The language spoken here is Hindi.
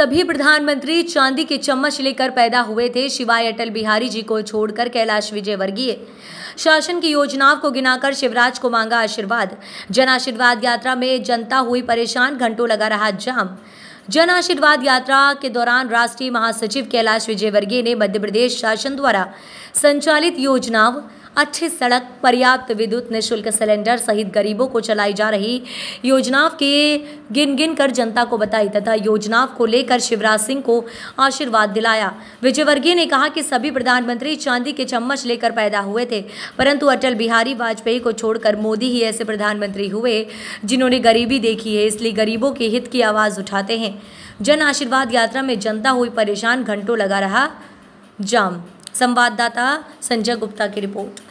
सभी प्रधानमंत्री चांदी के चम्मच लेकर पैदा हुए थे शिवाय अटल बिहारी जी को छोड़कर कैलाश वर्गीय शासन की योजनाओं को गिनाकर शिवराज को मांगा आशीर्वाद जन आशीर्वाद यात्रा में जनता हुई परेशान घंटों लगा रहा जाम जन आशीर्वाद यात्रा के दौरान राष्ट्रीय महासचिव कैलाश विजयवर्गीय ने मध्य प्रदेश शासन द्वारा संचालित योजनाओं अच्छी सड़क पर्याप्त विद्युत निःशुल्क सिलेंडर सहित गरीबों को चलाई जा रही योजनाओं के गिन गिन कर जनता को बताई तथा योजनाओं को लेकर शिवराज सिंह को आशीर्वाद दिलाया विजयवर्गीय ने कहा कि सभी प्रधानमंत्री चांदी के चम्मच लेकर पैदा हुए थे परंतु अटल बिहारी वाजपेयी को छोड़कर मोदी ही ऐसे प्रधानमंत्री हुए जिन्होंने गरीबी देखी है इसलिए गरीबों के हित की आवाज़ उठाते हैं जन आशीर्वाद यात्रा में जनता हुई परेशान घंटों लगा रहा जाम संवाददाता संजय गुप्ता की रिपोर्ट